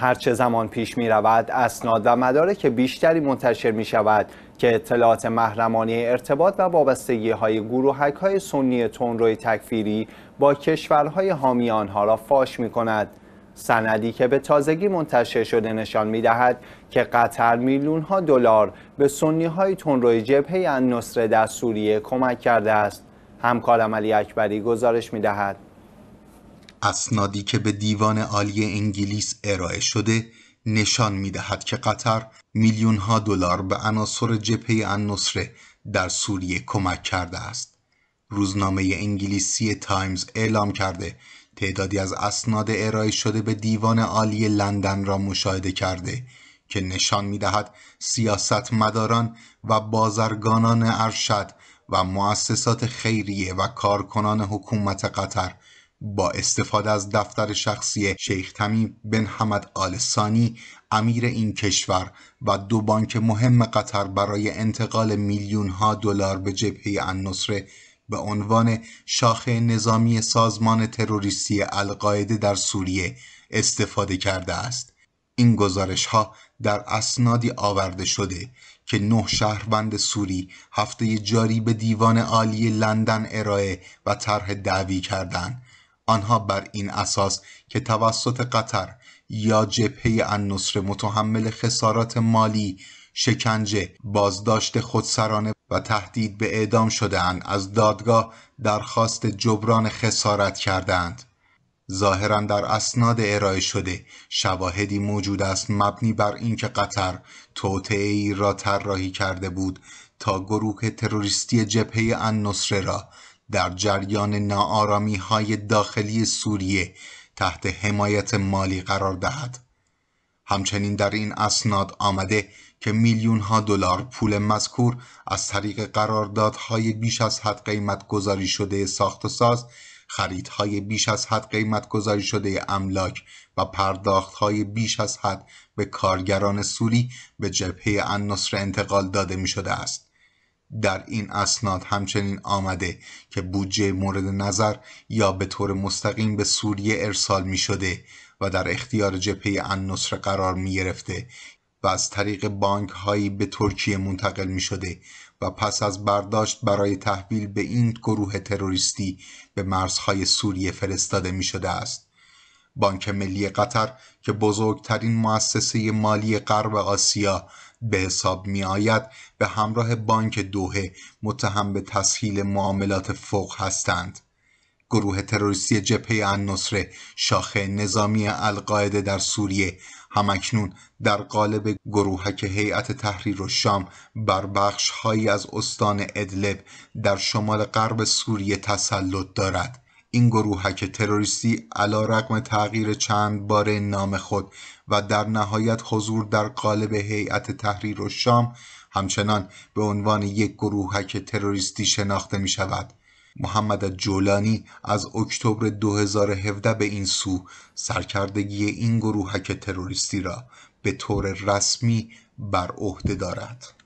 هرچه زمان پیش می رود اسناد و مدارک بیشتری منتشر می شود که اطلاعات محرمانه ارتباط و وابستگی های گروهک های سنی روی تکفیری با کشورهای حامی آنها را فاش می کند. سندی که به تازگی منتشر شده نشان می دهد که قطر میلیون ها دلار به سنی های تندروی جبهه النصر در سوریه کمک کرده است. همکارم علی اکبری گزارش می دهد. اسنادی که به دیوان عالی انگلیس ارائه شده نشان میدهد که قطر میلیون دلار به عناصر جبهه النصره در سوریه کمک کرده است. روزنامه انگلیسی تایمز اعلام کرده تعدادی از اسناد ارائه شده به دیوان عالی لندن را مشاهده کرده که نشان میدهد سیاستمداران و بازرگانان ارشد و مؤسسات خیریه و کارکنان حکومت قطر با استفاده از دفتر شخصی شیخ تمیم بن حمد آل ثانی امیر این کشور و دو بانک مهم قطر برای انتقال میلیون ها دلار به جبهه النصره به عنوان شاخه نظامی سازمان تروریستی القاعده در سوریه استفاده کرده است این گزارش ها در اسنادی آورده شده که نه شهروند سوری هفته جاری به دیوان عالی لندن ارائه و طرح دعوی کردند آنها بر این اساس که توسط قطر یا جبهه النصر متحمل خسارات مالی شکنجه بازداشت خودسرانه و تهدید به اعدام اند از دادگاه درخواست جبران خسارت کردند ظاهرا در اسناد ارائه شده شواهدی موجود است مبنی بر اینکه قطر ای را طراحی کرده بود تا گروه تروریستی جبهه النصره را در جریان نارامی های داخلی سوریه تحت حمایت مالی قرار دهد همچنین در این اسناد آمده که میلیون ها دلار پول مذکور از طریق قراردادهای بیش از حد قیمت گذاری شده ساخت و ساز خریدهای بیش از حد قیمت گذاری شده املاک و پرداختهای بیش از حد به کارگران سوری به جبهه النصر انتقال داده می شده است. در این اسناد همچنین آمده که بودجه مورد نظر یا به طور مستقیم به سوریه ارسال می شده و در اختیار جبهه النصر قرار می گرفته و از طریق بانک هایی به ترکیه منتقل می شده و پس از برداشت برای تحویل به این گروه تروریستی به مرزهای سوریه فرستاده می شده است. بانک ملی قطر که بزرگترین مؤسسه مالی غرب آسیا به حساب می آید به همراه بانک دوهه متهم به تسهیل معاملات فوق هستند. گروه تروریستی جبهه النصره شاخه نظامی القاعده در سوریه همکنون در قالب گروهک هیئت تحریر و شام بر بخشهایی از استان ادلب در شمال غرب سوریه تسلط دارد این گروهک تروریستی رقم تغییر چند بار نام خود و در نهایت حضور در قالب هیئت تحریر و شام همچنان به عنوان یک گروهک تروریستی شناخته می شود. محمد جولانی از اکتبر 2017 به این سو سرکردگی این گروهک تروریستی را به طور رسمی بر عهده دارد.